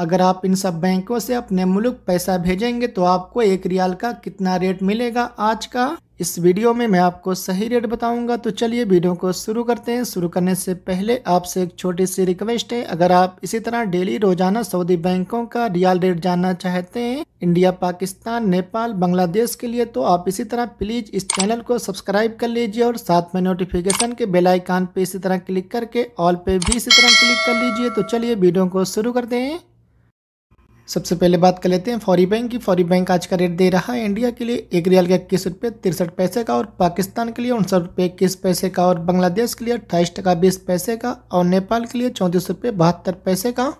अगर आप इन सब बैंकों से अपने मुल्क पैसा भेजेंगे तो आपको एक रियाल का कितना रेट मिलेगा आज का इस वीडियो में मैं आपको सही रेट बताऊंगा तो चलिए वीडियो को शुरू करते हैं शुरू करने से पहले आपसे एक छोटी सी रिक्वेस्ट है अगर आप इसी तरह डेली रोजाना सऊदी बैंकों का रियाल रेट जानना चाहते हैं इंडिया पाकिस्तान नेपाल बांग्लादेश के लिए तो आप इसी तरह प्लीज़ इस चैनल को सब्सक्राइब कर लीजिए और साथ में नोटिफिकेशन के बेल पे इसी तरह क्लिक करके ऑल पे भी इसी तरह क्लिक कर लीजिए तो चलिए वीडियो को शुरू करते हैं सबसे पहले बात कर लेते हैं फौरी बैंक की फौरी बैंक आज का रेट दे रहा है इंडिया के लिए एक रियाल के इक्कीस रुपये तिरसठ पैसे का और पाकिस्तान के लिए उनसठ रुपये इक्कीस पैसे का और बांग्लादेश के लिए अट्ठाईस टका बीस पैसे का और नेपाल के लिए चौंतीस रुपये बहत्तर पैसे का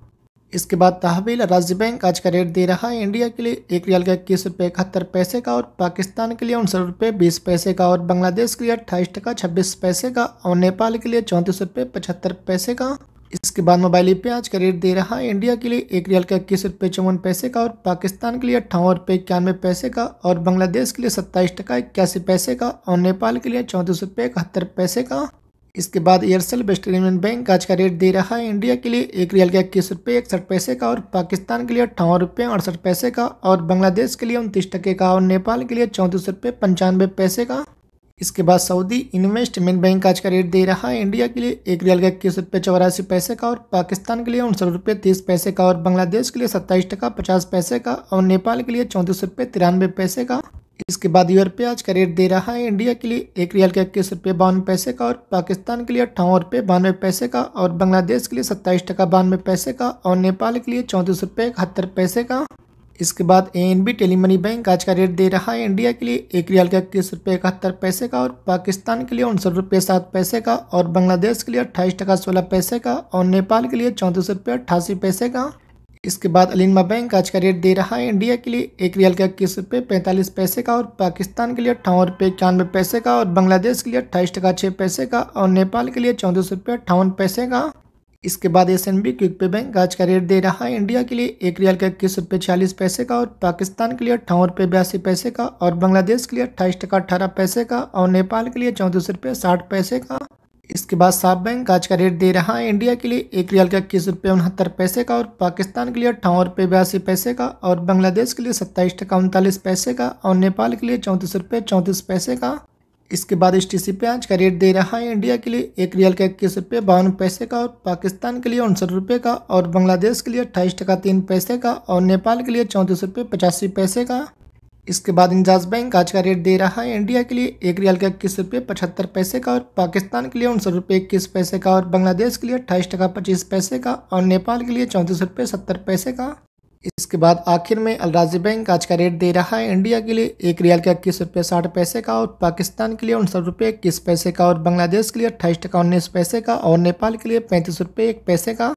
इसके बाद तहवील राज्य बैंक आज का रेट दे रहा है इंडिया के लिए एक रियाल का इक्कीस रुपये इकहत्तर पैसे का और पाकिस्तान के लिए उनसठ रुपये बीस पैसे का और बांग्लादेश के लिए अट्ठाईस टका छब्बीस पैसे का और नेपाल के लिए चौंतीस रुपये पचहत्तर पैसे का इसके बाद मोबाइल पे आज का रेट दे रहा है इंडिया के लिए एक रियल का इक्कीस रुपये चौवन पैसे का और पाकिस्तान के लिए अट्ठावन रुपये इक्यानवे पैसे का और बांग्लादेश के लिए सत्ताईस टका इक्यासी पैसे का और नेपाल के लिए चौंतीस रुपये इकहत्तर पैसे का इसके बाद एयरसेल वेस्ट यूनियन बैंक आज का रेट दे रहा है इंडिया के लिए एक रियल का इक्कीस रुपये इकसठ पैसे का और पाकिस्तान के लिए अट्ठावन रुपये अड़सठ पैसे का और बांग्लादेश के लिए उनतीस टके का और नेपाल के लिए चौंतीस रुपये पंचानवे पैसे का इसके बाद सऊदी इन्वेस्टमेंट बैंक आज का रेट दे रहा है इंडिया के लिए एक रियल का इक्कीस रुपये चौरासी पैसे का और पाकिस्तान के लिए उनसठ रुपये तीस पैसे का और बांग्लादेश के लिए सत्ताईस टका पचास पैसे का और नेपाल के लिए चौंतीस रुपये तिरानवे पैसे का इसके बाद यूरो आज का रेट दे रहा है इंडिया के लिए एक रियल का इक्कीस रुपये बानवे पैसे का और पाकिस्तान के लिए अट्ठावन रुपये बानवे पैसे का और बांग्लादेश के लिए सत्ताईस टका बानवे पैसे का और नेपाल के लिए चौंतीस रुपये इकहत्तर पैसे का इसके बाद A N B telemoney bank आज का रेट दे रहा है इंडिया के लिए एक रियाल का इक्कीस रुपये इकहत्तर पैसे का और पाकिस्तान के लिए उनसठ रुपये सात पैसे का और बांग्लादेश के लिए अट्ठाईस टका सोलह पैसे का और नेपाल के लिए चौंतीस रुपये अट्ठासी पैसे का इसके बाद अलिनमा बैंक आज का रेट दे रहा है इंडिया के लिए एक रियाल का इक्कीस रुपये पैंतालीस पैसे का और पाकिस्तान के लिए अट्ठावन रुपये इक्यानवे पैसे का और बांग्लादेश के लिए अट्ठाईस टका छः पैसे का और नेपाल के लिए चौंतीस रुपये अट्ठावन पैसे का इसके बाद S N B quick pay bank आज का रेट दे रहा है इंडिया के लिए एक रियाल का इक्कीस रुपये छियालीस पैसे का और पाकिस्तान के लिए अट्ठावन रुपये बयासी पैसे का और बांग्लादेश के लिए अट्ठाईस टका अठारह पैसे का और नेपाल के लिए चौंतीस रुपये साठ पैसे का इसके बाद साफ बैंक आज का रेट दे रहा है इंडिया के लिए एक रियाल का इक्कीस रुपये उनहत्तर पैसे का और पाकिस्तान के लिए अट्ठावन रुपये बयासी पैसे का और बांग्लादेश के लिए सत्ताईस टका उनतालीस पैसे का और नेपाल के लिए चौंतीस रुपये चौंतीस पैसे का इसके बाद एस टी आज का रेट दे रहा है इंडिया के लिए एक रियल का इक्कीस रुपये बावन पैसे का और पाकिस्तान के लिए उनसठ रुपये का और बांग्लादेश के लिए अट्ठाईस टका तीन पैसे का और नेपाल के लिए चौंतीस रुपये पचासी पैसे का इसके बाद इंजाज बैंक आज का रेट दे रहा है इंडिया के लिए एक रियल का इक्कीस रुपये पचहत्तर पैसे का और पाकिस्तान के लिए उनसठ रुपये इक्कीस पैसे का और बांग्लादेश के लिए अट्ठाईस टका पच्चीस पैसे का और नेपाल के लिए चौंतीस रुपये सत्तर पैसे का इसके बाद आखिर में अलराजी बैंक आज का रेट दे रहा है इंडिया के लिए एक रियाल के इक्कीस रुपये साठ पैसे का और पाकिस्तान के लिए उनसठ रुपये इक्कीस पैसे का और बांग्लादेश के लिए अट्ठाईस टका उन्नीस पैसे का और नेपाल के लिए पैंतीस रुपये एक पैसे का